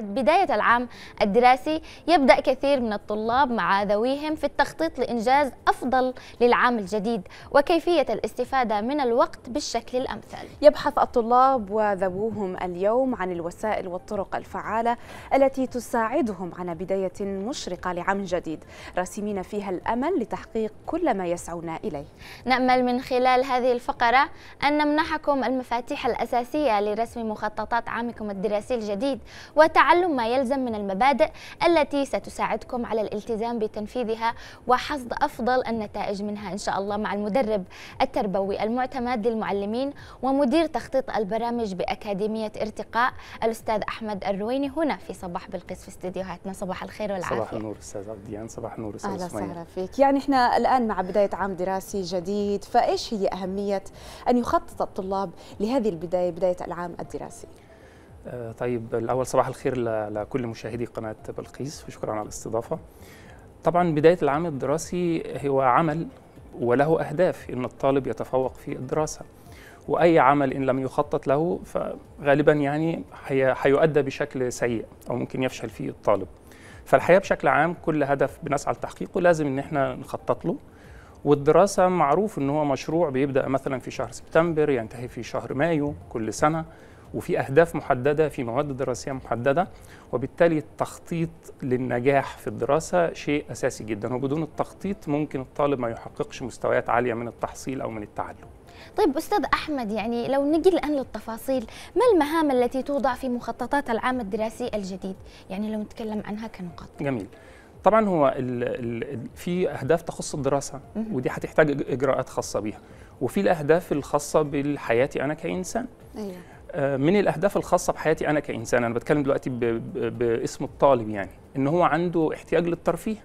بعد بداية العام الدراسي يبدأ كثير من الطلاب مع ذويهم في التخطيط لإنجاز أفضل للعام الجديد وكيفية الاستفادة من الوقت بالشكل الأمثل يبحث الطلاب وذووهم اليوم عن الوسائل والطرق الفعالة التي تساعدهم على بداية مشرقة لعام جديد راسمين فيها الأمل لتحقيق كل ما يسعون إليه نأمل من خلال هذه الفقرة أن نمنحكم المفاتيح الأساسية لرسم مخططات عامكم الدراسي الجديد وتعلم تعلم ما يلزم من المبادئ التي ستساعدكم على الالتزام بتنفيذها وحصد أفضل النتائج منها إن شاء الله مع المدرب التربوي المعتمد للمعلمين ومدير تخطيط البرامج بأكاديمية ارتقاء الأستاذ أحمد الرويني هنا في صباح بلقيس في استديوهاتنا صباح الخير والعافية صباح النور أستاذ عبديان يعني صباح النور أستاذ أهلا وسهلا فيك يعني إحنا الآن مع بداية عام دراسي جديد فإيش هي أهمية أن يخطط الطلاب لهذه البداية بداية العام الدراسي آه، طيب الأول صباح الخير لكل مشاهدي قناة بلقيس وشكرا على الاستضافة طبعا بداية العام الدراسي هو عمل وله أهداف إن الطالب يتفوق في الدراسة وأي عمل إن لم يخطط له فغالبا يعني هيؤدى بشكل سيء أو ممكن يفشل فيه الطالب فالحقيقة بشكل عام كل هدف بنسعى لتحقيقه لازم إن احنا نخطط له والدراسة معروف إن هو مشروع بيبدأ مثلا في شهر سبتمبر ينتهي في شهر مايو كل سنة وفي أهداف محددة في مواد دراسية محددة وبالتالي التخطيط للنجاح في الدراسة شيء أساسي جدا وبدون التخطيط ممكن الطالب ما يحققش مستويات عالية من التحصيل أو من التعلم طيب أستاذ أحمد يعني لو نجي الآن للتفاصيل ما المهام التي توضع في مخططات العام الدراسي الجديد يعني لو نتكلم عنها كنقاط جميل طبعا هو الـ الـ في اهداف تخص الدراسه ودي هتحتاج اجراءات خاصه بيها وفي الاهداف الخاصه بحياتي انا كانسان أيوة. آه، من الاهداف الخاصه بحياتي انا كانسان انا بتكلم دلوقتي باسم الطالب يعني ان هو عنده احتياج للترفيه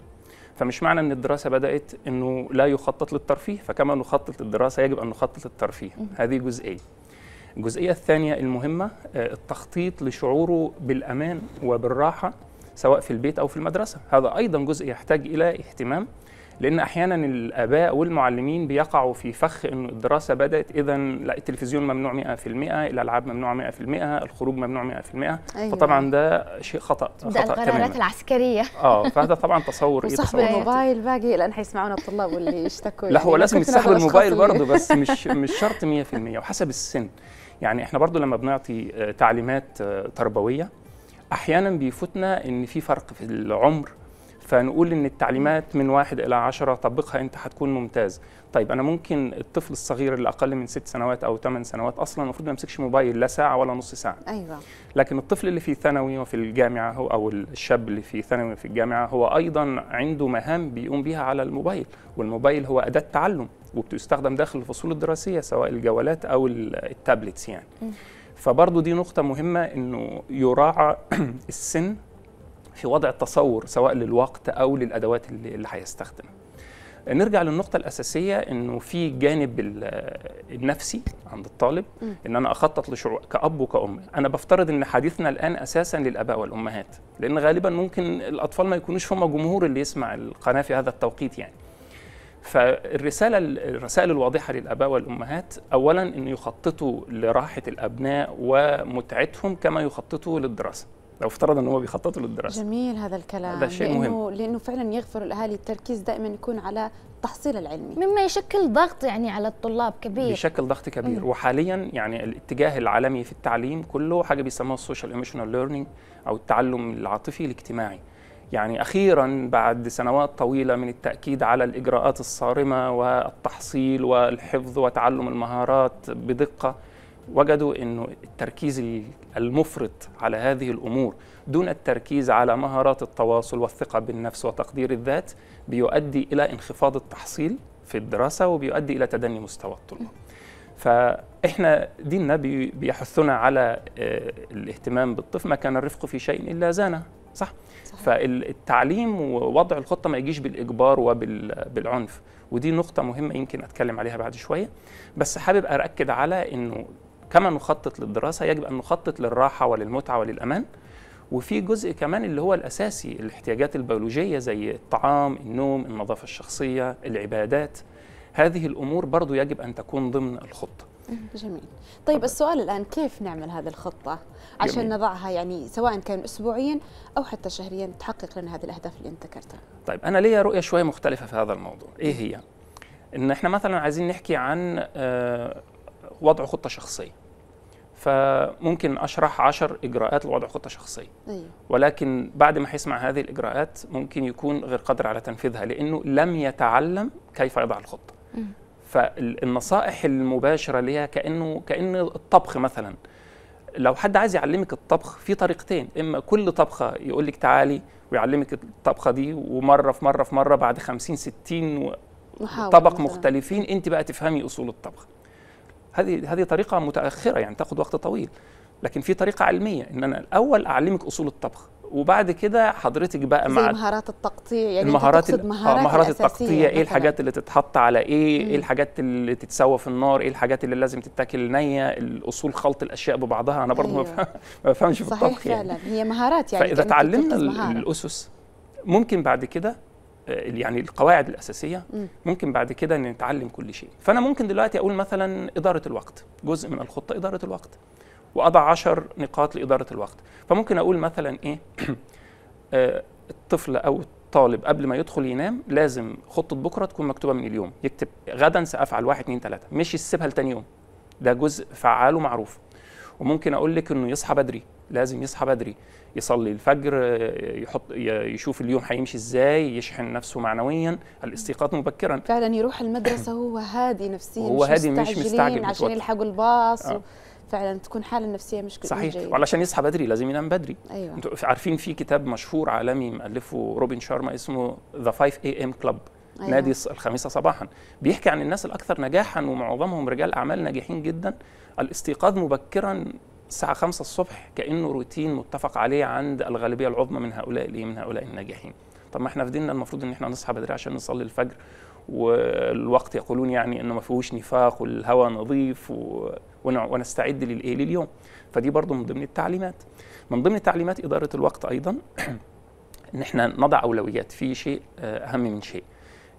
فمش معنى ان الدراسه بدات انه لا يخطط للترفيه فكما نخطط للدراسه يجب ان نخطط للترفيه هذه جزئيه الجزئيه الثانيه المهمه آه، التخطيط لشعوره بالامان وبالراحه سواء في البيت او في المدرسه هذا ايضا جزء يحتاج الى اهتمام لان احيانا الاباء والمعلمين بيقعوا في فخ انه الدراسه بدات اذا لا التلفزيون ممنوع 100% الالعاب ممنوعه 100% الخروج ممنوع 100% أيوة. فطبعا ده شيء خطا ده خطا القرارات تماما. العسكريه اه فهذا طبعا تصور ايه تصور الموبايل باقي الان حيسمعونا الطلاب واللي يشتكوا لا هو يعني لازم يسحب الموبايل برضه بس مش مش شرط 100% وحسب السن يعني احنا برضو لما بنعطي آه، تعليمات آه، تربويه احيانا بيفوتنا ان في فرق في العمر فنقول ان التعليمات من واحد الى عشرة طبقها انت هتكون ممتاز طيب انا ممكن الطفل الصغير اللي اقل من ست سنوات او ثمان سنوات اصلا المفروض ما يمسكش موبايل لا ساعه ولا نص ساعه ايوه لكن الطفل اللي في ثانوي وفي الجامعه هو او الشاب اللي في ثانوي وفي الجامعه هو ايضا عنده مهام بيقوم بيها على الموبايل والموبايل هو اداه تعلم وبتستخدم داخل الفصول الدراسيه سواء الجوالات او التابلتس يعني فبرضه دي نقطه مهمه انه يراعى السن في وضع التصور سواء للوقت او للادوات اللي هيستخدمها نرجع للنقطة الأساسية إنه في جانب النفسي عند الطالب إن أنا أخطط لشعور كأب وكأم، أنا بفترض إن حديثنا الآن أساسا للآباء والأمهات، لأن غالبا ممكن الأطفال ما يكونوش هم جمهور اللي يسمع القناة في هذا التوقيت يعني. فالرسالة الرسائل الواضحة للآباء والأمهات أولا إن يخططوا لراحة الأبناء ومتعتهم كما يخططوا للدراسة. لو افترض ان هو بيخططوا للدراسه جميل هذا الكلام هذا شيء لأنه مهم لانه فعلا يغفر الاهالي التركيز دائما يكون على التحصيل العلمي مما يشكل ضغط يعني على الطلاب كبير بيشكل ضغط كبير مم. وحاليا يعني الاتجاه العالمي في التعليم كله حاجه بيسموها السوشيال ايموشنال ليرنينج او التعلم العاطفي الاجتماعي يعني اخيرا بعد سنوات طويله من التاكيد على الاجراءات الصارمه والتحصيل والحفظ وتعلم المهارات بدقه وجدوا أن التركيز المفرط على هذه الأمور دون التركيز على مهارات التواصل والثقة بالنفس وتقدير الذات بيؤدي إلى انخفاض التحصيل في الدراسة وبيؤدي إلى تدني مستوى الطلاب فإحنا ديننا بيحثنا على آه، الاهتمام بالطفل ما كان الرفق في شيء إلا زانه صح؟ صح؟ فالتعليم ووضع الخطه ما يجيش بالاجبار وبالعنف ودي نقطه مهمه يمكن اتكلم عليها بعد شويه بس حابب اركد على انه كما نخطط للدراسه يجب ان نخطط للراحه وللمتعه وللامان وفي جزء كمان اللي هو الاساسي الاحتياجات البيولوجيه زي الطعام النوم النظافه الشخصيه العبادات هذه الامور برضو يجب ان تكون ضمن الخطه جميل طيب السؤال الآن كيف نعمل هذه الخطة عشان جميل. نضعها يعني سواء كان أسبوعيا أو حتى شهريا تحقق لنا هذه الأهداف اللي أنت ذكرتها طيب أنا ليا رؤية شوية مختلفة في هذا الموضوع إيه هي؟ إن إحنا مثلا عايزين نحكي عن آه، وضع خطه شخصيه فممكن اشرح 10 اجراءات لوضع خطه شخصيه أيوه. ولكن بعد ما هيسمع هذه الاجراءات ممكن يكون غير قادر على تنفيذها لانه لم يتعلم كيف يضع الخطه فالنصائح المباشره ليها كانه كان الطبخ مثلا لو حد عايز يعلمك الطبخ في طريقتين اما كل طبخه يقول لك تعالي ويعلمك الطبخه دي ومره في مره في مره بعد 50 60 طبق مختلفين انت بقى تفهمي اصول الطبخ هذه هذه طريقه متاخره يعني تاخذ وقت طويل لكن في طريقه علميه ان انا الاول اعلمك اصول الطبخ وبعد كده حضرتك بقى مع مهارات التقطيع يعني المهارات آه، مهارات مهارات, مهارات التقطيع إيه مثلاً. ايه الحاجات اللي تتحط على ايه, إيه مم. ايه الحاجات اللي تتسوى في النار ايه الحاجات اللي لازم تتاكل نيه الاصول خلط الاشياء ببعضها انا برضه أيوه. ما بفهمش في الطبخ صحيح يعني. فعلا يعني. هي مهارات يعني فاذا تعلمنا الاسس ممكن بعد كده آه، يعني القواعد الاساسيه ممكن بعد كده نتعلم كل شيء فانا ممكن دلوقتي اقول مثلا اداره الوقت جزء من الخطه اداره الوقت واضع 10 نقاط لاداره الوقت فممكن اقول مثلا ايه آه، الطفل او الطالب قبل ما يدخل ينام لازم خطه بكره تكون مكتوبه من اليوم يكتب غدا سافعل 1 2 3 مش يسيبها لتاني يوم ده جزء فعال ومعروف وممكن اقول لك انه يصحى بدري لازم يصحى بدري يصلي الفجر يحط يشوف اليوم هيمشي ازاي يشحن نفسه معنويا الاستيقاظ مبكرا فعلا يروح المدرسه هو هادي نفسيا هو هادي مش مستعجل, مستعجل عشان يلحقوا الباص آه. و... فعلا تكون حاله النفسيه مش صحيح وعلشان يصحى بدري لازم ينام بدري أيوة. انتوا عارفين في كتاب مشهور عالمي مؤلفه روبن شارما اسمه ذا 5 اي ام كلاب أيوة. نادي الخميسه صباحا بيحكي عن الناس الاكثر نجاحا ومعظمهم رجال اعمال ناجحين جدا الاستيقاظ مبكرا الساعة 5 الصبح كأنه روتين متفق عليه عند الغالبية العظمى من هؤلاء الإيه؟ من هؤلاء الناجحين. طب ما احنا في ديننا المفروض إن احنا نصحى بدري عشان نصلي الفجر والوقت يقولون يعني إنه ما فيهوش نفاق والهواء نظيف و... ونستعد للإيه لليوم. فدي برضو من ضمن التعليمات. من ضمن تعليمات إدارة الوقت أيضا إن احنا نضع أولويات في شيء آه، أهم من شيء.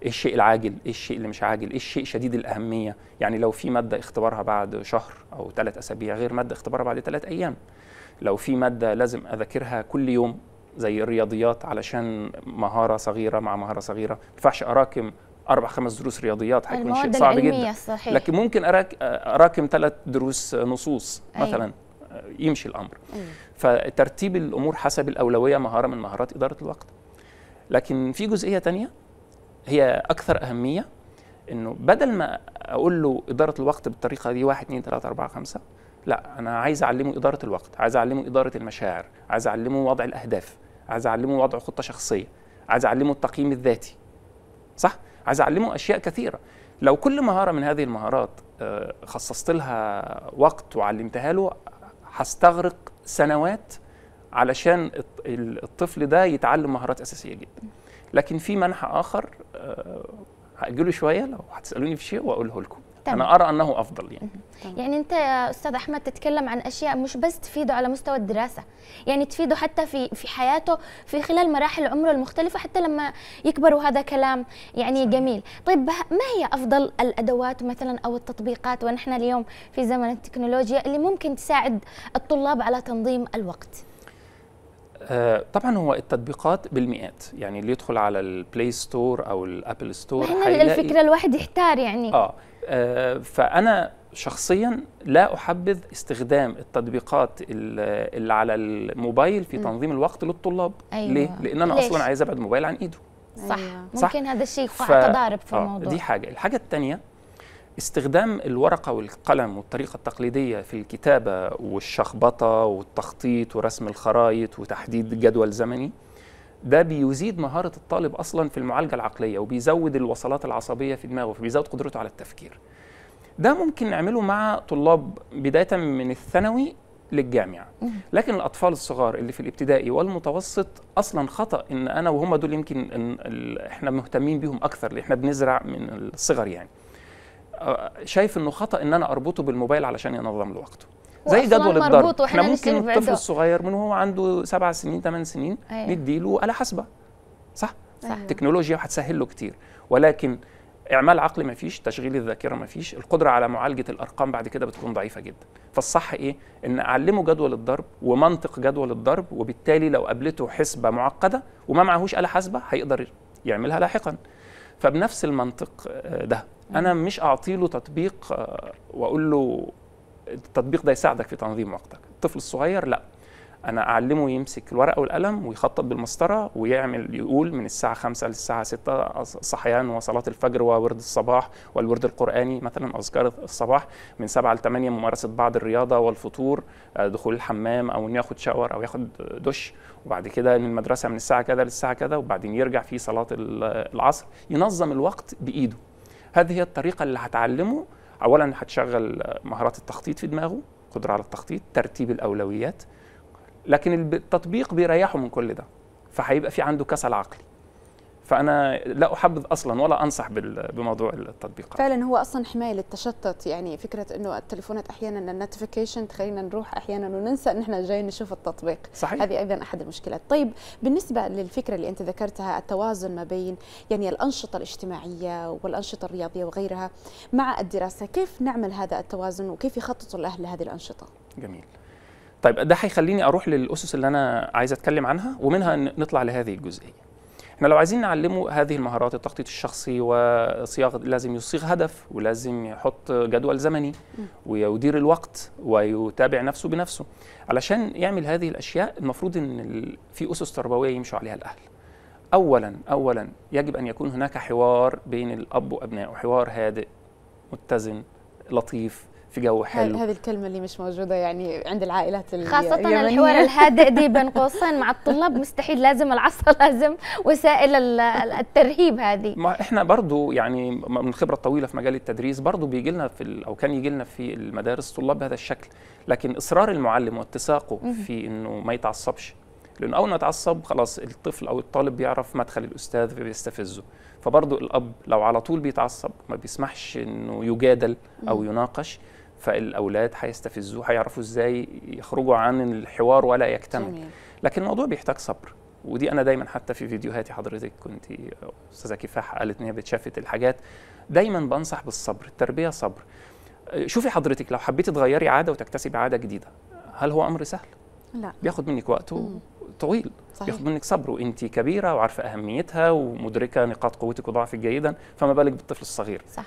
ايه الشيء العاجل ايه الشيء اللي مش عاجل ايه الشيء شديد الاهميه يعني لو في ماده اختبارها بعد شهر او ثلاث اسابيع غير ماده اختبارها بعد ثلاث ايام لو في ماده لازم اذاكرها كل يوم زي الرياضيات علشان مهاره صغيره مع مهاره صغيره ما ينفعش اراكم اربع خمس دروس رياضيات هيكون شيء صعب جدا صحيح. لكن ممكن اراكم ثلاث دروس نصوص أيوه. مثلا أي. يمشي الامر أي. أيوه. فترتيب الامور حسب الاولويه مهاره من مهارات اداره الوقت لكن في جزئيه ثانيه هي اكثر اهميه انه بدل ما اقول له اداره الوقت بالطريقه دي 1 2 3 4 5 لا انا عايز اعلمه اداره الوقت عايز اعلمه اداره المشاعر عايز اعلمه وضع الاهداف عايز اعلمه وضع خطه شخصيه عايز اعلمه التقييم الذاتي صح عايز اعلمه اشياء كثيره لو كل مهاره من هذه المهارات آه، خصصت لها وقت وعلمتها له هستغرق سنوات علشان الطفل ده يتعلم مهارات اساسيه جدا لكن في منحى اخر آه، هاجله شويه لو هتسالوني في شيء واقوله لكم انا ارى انه افضل يعني طبعا. يعني انت يا استاذ احمد تتكلم عن اشياء مش بس تفيده على مستوى الدراسه يعني تفيده حتى في في حياته في خلال مراحل عمره المختلفه حتى لما يكبر وهذا كلام يعني صحيح. جميل طيب ما هي افضل الادوات مثلا او التطبيقات ونحن اليوم في زمن التكنولوجيا اللي ممكن تساعد الطلاب على تنظيم الوقت آه، طبعا هو التطبيقات بالمئات يعني اللي يدخل على البلاي ستور او الابل ستور الفكره الواحد يحتار يعني آه،, اه, فانا شخصيا لا احبذ استخدام التطبيقات اللي على الموبايل في تنظيم الوقت للطلاب أيوة. ليه لان انا ليش؟ اصلا عايز ابعد الموبايل عن ايده صح, أيوة. صح؟ ممكن هذا الشيء يقع ف... تضارب في آه الموضوع دي حاجه الحاجه الثانيه استخدام الورقة والقلم والطريقة التقليدية في الكتابة والشخبطة والتخطيط ورسم الخرائط وتحديد جدول زمني ده بيزيد مهارة الطالب أصلا في المعالجة العقلية وبيزود الوصلات العصبية في دماغه فبيزود قدرته على التفكير ده ممكن نعمله مع طلاب بداية من الثانوي للجامعة لكن الأطفال الصغار اللي في الابتدائي والمتوسط أصلا خطأ إن أنا وهم دول يمكن إن إحنا مهتمين بيهم أكثر لإحنا بنزرع من الصغر يعني شايف انه خطا ان انا اربطه بالموبايل علشان ينظم له وقته زي جدول الضرب احنا ممكن الطفل الصغير من وهو عنده سبع سنين ثمان سنين أيوة. نديله آلة حاسبة صح؟ أيوة. صح أيوة. تكنولوجيا هتسهل له كتير ولكن اعمال عقل ما فيش تشغيل الذاكره ما فيش القدره على معالجه الارقام بعد كده بتكون ضعيفه جدا فالصح ايه ان اعلمه جدول الضرب ومنطق جدول الضرب وبالتالي لو قابلته حسبه معقده وما معهوش اله حاسبه هيقدر يعملها لاحقا فبنفس المنطق آه، ده انا مش اعطي له تطبيق آه، واقول له التطبيق ده يساعدك في تنظيم وقتك الطفل الصغير لا انا اعلمه يمسك الورقه والقلم ويخطط بالمسطره ويعمل يقول من الساعه 5 للساعه 6 صحيان وصلاه الفجر وورد الصباح والورد القراني مثلا اذكار الصباح من 7 ل 8 ممارسه بعض الرياضه والفطور آه، دخول الحمام او انه ياخد شاور او ياخد دش وبعد كده من المدرسه من الساعه كذا للساعه كذا وبعدين يرجع في صلاه العصر ينظم الوقت بايده هذه هي الطريقه اللي هتعلمه اولا هتشغل مهارات التخطيط في دماغه قدره على التخطيط ترتيب الاولويات لكن التطبيق بيريحه من كل ده فهيبقى في عنده كسل عقلي فانا لا احبذ اصلا ولا انصح بموضوع التطبيقات فعلا هو اصلا حمايه للتشتت يعني فكره انه التليفونات احيانا النوتيفيكيشن تخلينا نروح احيانا وننسى ان احنا جايين نشوف التطبيق صحيح. هذه ايضا احد المشكلات طيب بالنسبه للفكره اللي انت ذكرتها التوازن ما بين يعني الانشطه الاجتماعيه والانشطه الرياضيه وغيرها مع الدراسه كيف نعمل هذا التوازن وكيف يخطط الاهل لهذه الانشطه جميل طيب ده هيخليني اروح للاسس اللي انا عايز اتكلم عنها ومنها نطلع لهذه الجزئيه احنا لو عايزين نعلمه هذه المهارات التخطيط الشخصي وصياغه لازم يصيغ هدف ولازم يحط جدول زمني ويدير الوقت ويتابع نفسه بنفسه علشان يعمل هذه الاشياء المفروض ان في اسس تربويه يمشوا عليها الاهل اولا اولا يجب ان يكون هناك حوار بين الاب وابنائه حوار هادئ متزن لطيف في جو حلو هذه الكلمه اللي مش موجوده يعني عند العائلات خاصه الحوار الهادئ دي بين قوسين مع الطلاب مستحيل لازم العصا لازم وسائل الترهيب هذه ما احنا برضو يعني من خبره طويله في مجال التدريس برضو بيجي لنا في او كان يجي لنا في المدارس طلاب بهذا الشكل لكن اصرار المعلم واتساقه في انه ما يتعصبش لان اول ما يتعصب خلاص الطفل او الطالب بيعرف مدخل الاستاذ فبيستفزه فبرضه الاب لو على طول بيتعصب ما بيسمحش انه يجادل او يناقش فالاولاد هيستفزوه هيعرفوا ازاي يخرجوا عن الحوار ولا يكتمل لكن الموضوع بيحتاج صبر ودي انا دايما حتى في فيديوهاتي حضرتك كنت استاذه كفاح قالت ان هي بتشافت الحاجات دايما بنصح بالصبر التربيه صبر شوفي حضرتك لو حبيتي تغيري عاده وتكتسبي عاده جديده هل هو امر سهل لا بياخد منك وقت طويل صحيح. بياخد منك صبر وانت كبيره وعارفه اهميتها ومدركه نقاط قوتك وضعفك جيدا فما بالك بالطفل الصغير صح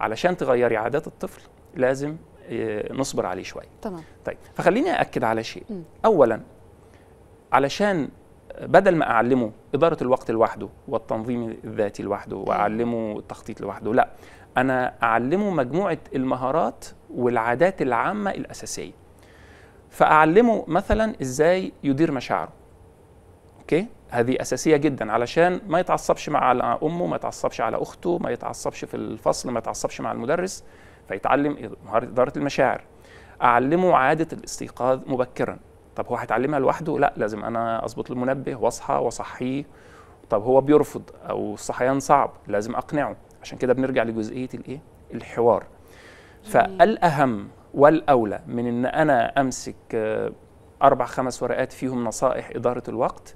علشان تغيري عادات الطفل لازم آه، نصبر عليه شويه تمام طيب فخليني اكد على شيء اولا علشان بدل ما اعلمه اداره الوقت لوحده والتنظيم الذاتي لوحده أيوه. واعلمه التخطيط لوحده لا انا اعلمه مجموعه المهارات والعادات العامه الاساسيه فاعلمه مثلا ازاي يدير مشاعره اوكي هذه اساسيه جدا علشان ما يتعصبش مع امه ما يتعصبش على اخته ما يتعصبش في الفصل ما يتعصبش مع المدرس فيتعلم مهاره اداره المشاعر اعلمه عاده الاستيقاظ مبكرا طب هو هيتعلمها لوحده لا لازم انا اظبط المنبه واصحى واصحيه طب هو بيرفض او الصحيان صعب لازم اقنعه عشان كده بنرجع لجزئيه الايه الحوار فالاهم والاولى من ان انا امسك آه، اربع خمس ورقات فيهم نصائح اداره الوقت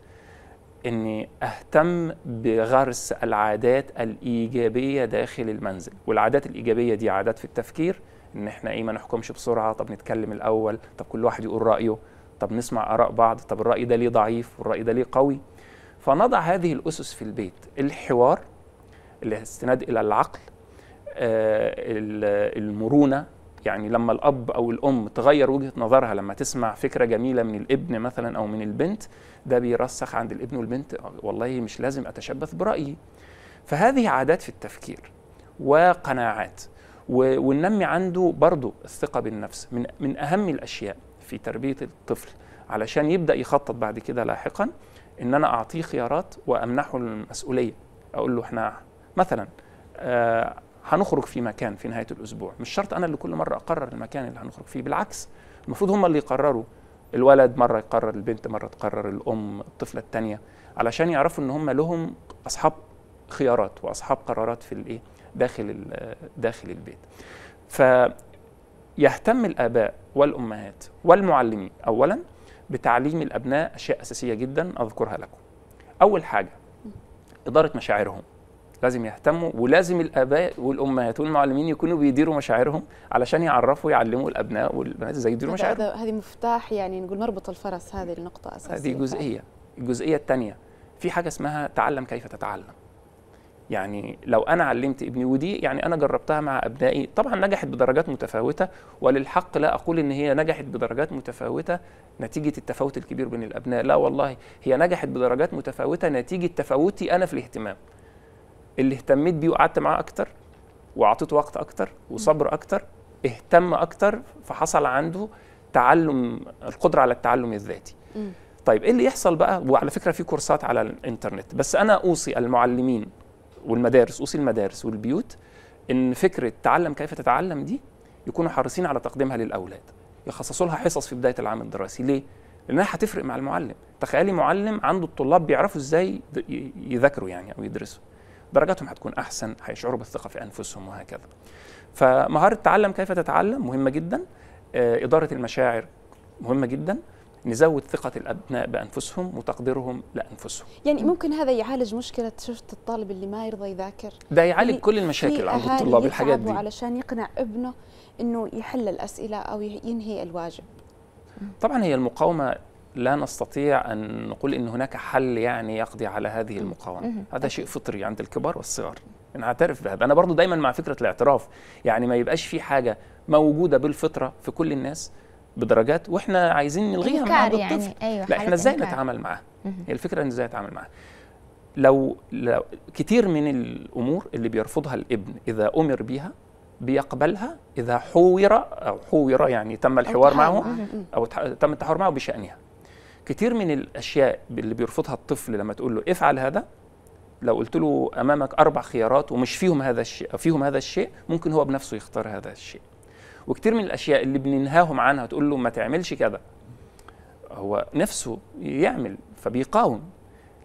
اني اهتم بغرس العادات الايجابيه داخل المنزل والعادات الايجابيه دي عادات في التفكير ان احنا ايه ما نحكمش بسرعه طب نتكلم الاول طب كل واحد يقول رايه طب نسمع اراء بعض طب الراي ده ليه ضعيف والراي ده ليه قوي فنضع هذه الاسس في البيت الحوار الاستناد الى العقل آه، المرونه يعني لما الاب او الام تغير وجهه نظرها لما تسمع فكره جميله من الابن مثلا او من البنت ده بيرسخ عند الابن والبنت والله مش لازم اتشبث برايي فهذه عادات في التفكير وقناعات وننمي عنده برضه الثقه بالنفس من من اهم الاشياء في تربيه الطفل علشان يبدا يخطط بعد كده لاحقا ان انا اعطيه خيارات وامنحه المسؤوليه اقول له احنا مثلا آه، هنخرج في مكان في نهايه الاسبوع مش شرط انا اللي كل مره اقرر المكان اللي هنخرج فيه بالعكس المفروض هم اللي يقرروا الولد مره يقرر البنت مره تقرر الام الطفله الثانيه علشان يعرفوا ان هم لهم اصحاب خيارات واصحاب قرارات في الايه داخل داخل البيت يهتم الاباء والامهات والمعلمين اولا بتعليم الابناء اشياء اساسيه جدا اذكرها لكم اول حاجه اداره مشاعرهم لازم يهتموا ولازم الاباء والامهات والمعلمين يكونوا بيديروا مشاعرهم علشان يعرفوا يعلموا الابناء والبنات ازاي يديروا مشاعرهم هذه مفتاح يعني نقول مربط الفرس هذه النقطه اساسيه هذه جزئيه الجزئيه الثانيه في حاجه اسمها تعلم كيف تتعلم يعني لو انا علمت ابني ودي يعني انا جربتها مع ابنائي طبعا نجحت بدرجات متفاوته وللحق لا اقول ان هي نجحت بدرجات متفاوته نتيجه التفاوت الكبير بين الابناء لا والله هي نجحت بدرجات متفاوته نتيجه تفاوتي انا في الاهتمام اللي اهتميت بيه وقعدت معاه اكتر واعطيته وقت اكتر وصبر اكتر اهتم اكتر فحصل عنده تعلم القدره على التعلم الذاتي م. طيب ايه اللي يحصل بقى وعلى فكره في كورسات على الانترنت بس انا اوصي المعلمين والمدارس اوصي المدارس والبيوت ان فكره تعلم كيف تتعلم دي يكونوا حريصين على تقديمها للاولاد يخصصوا لها حصص في بدايه العام الدراسي ليه لانها هتفرق مع المعلم تخيلي معلم عنده الطلاب بيعرفوا ازاي يذاكروا يعني او يدرسوا درجاتهم هتكون احسن هيشعروا بالثقه في انفسهم وهكذا فمهاره تعلم كيف تتعلم مهمه جدا آه، اداره المشاعر مهمه جدا نزود ثقة الأبناء بأنفسهم وتقديرهم لأنفسهم يعني ممكن هذا يعالج مشكلة شفت الطالب اللي ما يرضى يذاكر ده يعالج كل المشاكل عند الطلاب الحاجات دي علشان يقنع ابنه أنه يحل الأسئلة أو ينهي الواجب طبعا هي المقاومة لا نستطيع أن نقول أن هناك حل يعني يقضي على هذه المقاومة هذا شيء فطري عند الكبار والصغار نعترف بهذا أنا برضو دايما مع فكرة الاعتراف يعني ما يبقاش في حاجة موجودة بالفطرة في كل الناس بدرجات واحنا عايزين نلغيها من يعني. الطفل أيوة لا احنا ازاي نتعامل معاها هي الفكره ان ازاي نتعامل معاها لو, لو كتير من الامور اللي بيرفضها الابن اذا امر بيها بيقبلها اذا حور او حور يعني تم الحوار معه او تم التحاور معه بشانها كتير من الاشياء اللي بيرفضها الطفل لما تقول له افعل هذا لو قلت له امامك اربع خيارات ومش فيهم هذا الشيء فيهم هذا الشيء ممكن هو بنفسه يختار هذا الشيء وكتير من الاشياء اللي بننهاهم عنها تقول له ما تعملش كذا هو نفسه يعمل فبيقاوم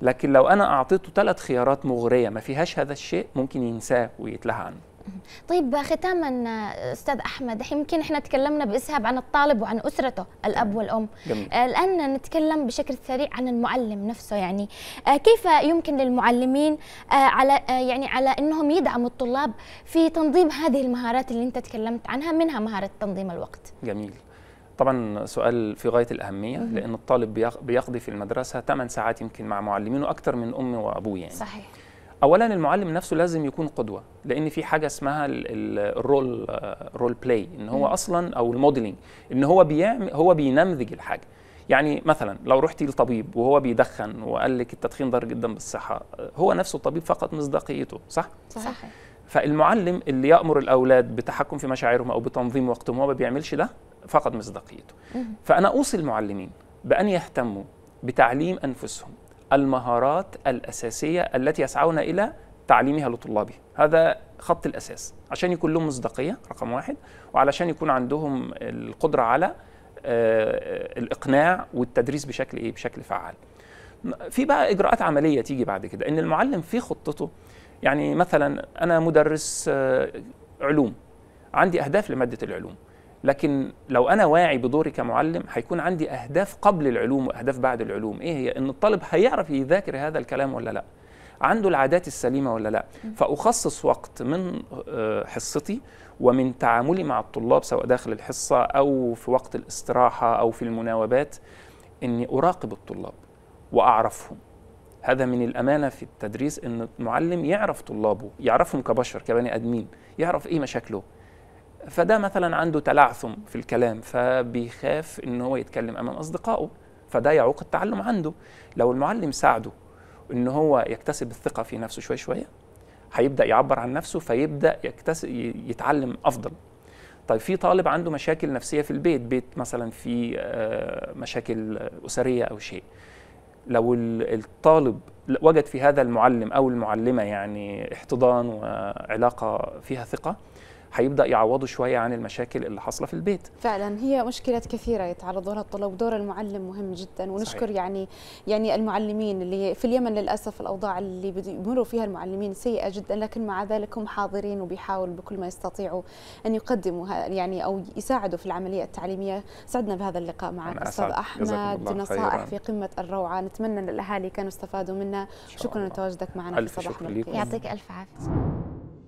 لكن لو انا اعطيته ثلاث خيارات مغريه ما فيهاش هذا الشيء ممكن ينساه ويتلهى عنه طيب ختاما استاذ احمد يمكن احنا تكلمنا باسهاب عن الطالب وعن اسرته الاب والام جميل. آه، الان نتكلم بشكل سريع عن المعلم نفسه يعني آه، كيف يمكن للمعلمين آه، على يعني على انهم يدعموا الطلاب في تنظيم هذه المهارات اللي انت تكلمت عنها منها مهاره تنظيم الوقت جميل طبعا سؤال في غايه الاهميه لان الطالب بيقضي في المدرسه 8 ساعات يمكن مع معلمينه اكثر من امي وابوي يعني صحيح اولا المعلم نفسه لازم يكون قدوه لان في حاجه اسمها الرول رول بلاي ان هو اصلا او الموديلنج ان هو بيعمل هو بينمذج الحاجه يعني مثلا لو رحتي لطبيب وهو بيدخن وقال لك التدخين ضار جدا بالصحه آه، هو نفسه الطبيب فقط مصداقيته صح صحيح فالمعلم اللي يامر الاولاد بتحكم في مشاعرهم او بتنظيم وقتهم هو ما بيعملش ده فقد مصداقيته فانا اوصي المعلمين بان يهتموا بتعليم انفسهم المهارات الأساسية التي يسعون إلى تعليمها لطلابه هذا خط الأساس عشان يكون لهم مصداقية رقم واحد وعلشان يكون عندهم القدرة على آه، الإقناع والتدريس بشكل إيه بشكل فعال في بقى إجراءات عملية تيجي بعد كده إن المعلم في خطته يعني مثلا أنا مدرس آه، علوم عندي أهداف لمادة العلوم لكن لو انا واعي بدوري كمعلم هيكون عندي اهداف قبل العلوم واهداف بعد العلوم ايه هي ان الطالب هيعرف يذاكر هذا الكلام ولا لا عنده العادات السليمه ولا لا فاخصص وقت من آه، حصتي ومن تعاملي مع الطلاب سواء داخل الحصه او في وقت الاستراحه او في المناوبات اني اراقب الطلاب واعرفهم هذا من الامانه في التدريس ان المعلم يعرف طلابه يعرفهم كبشر كبني ادمين يعرف ايه مشاكله فده مثلا عنده تلعثم في الكلام فبيخاف ان هو يتكلم امام اصدقائه فده يعوق التعلم عنده لو المعلم ساعده ان هو يكتسب الثقه في نفسه شويه شويه هيبدا يعبر عن نفسه فيبدا يكتسب يتعلم افضل طيب في طالب عنده مشاكل نفسيه في البيت بيت مثلا في آه، مشاكل اسريه او شيء لو الطالب وجد في هذا المعلم او المعلمه يعني احتضان وعلاقه فيها ثقه هيبدا يعوضوا شويه عن المشاكل اللي حاصله في البيت فعلا هي مشكلات كثيره يتعرضوا لها الطلاب ودور المعلم مهم جدا ونشكر صحيح. يعني يعني المعلمين اللي في اليمن للاسف الاوضاع اللي بيمروا فيها المعلمين سيئه جدا لكن مع ذلك هم حاضرين وبيحاولوا بكل ما يستطيعوا ان يقدموا يعني او يساعدوا في العمليه التعليميه سعدنا بهذا اللقاء معك استاذ احمد نصائح في قمه الروعه نتمنى ان الاهالي كانوا استفادوا منها شكرا لتواجدك معنا في صباح يعطيك الف عافيه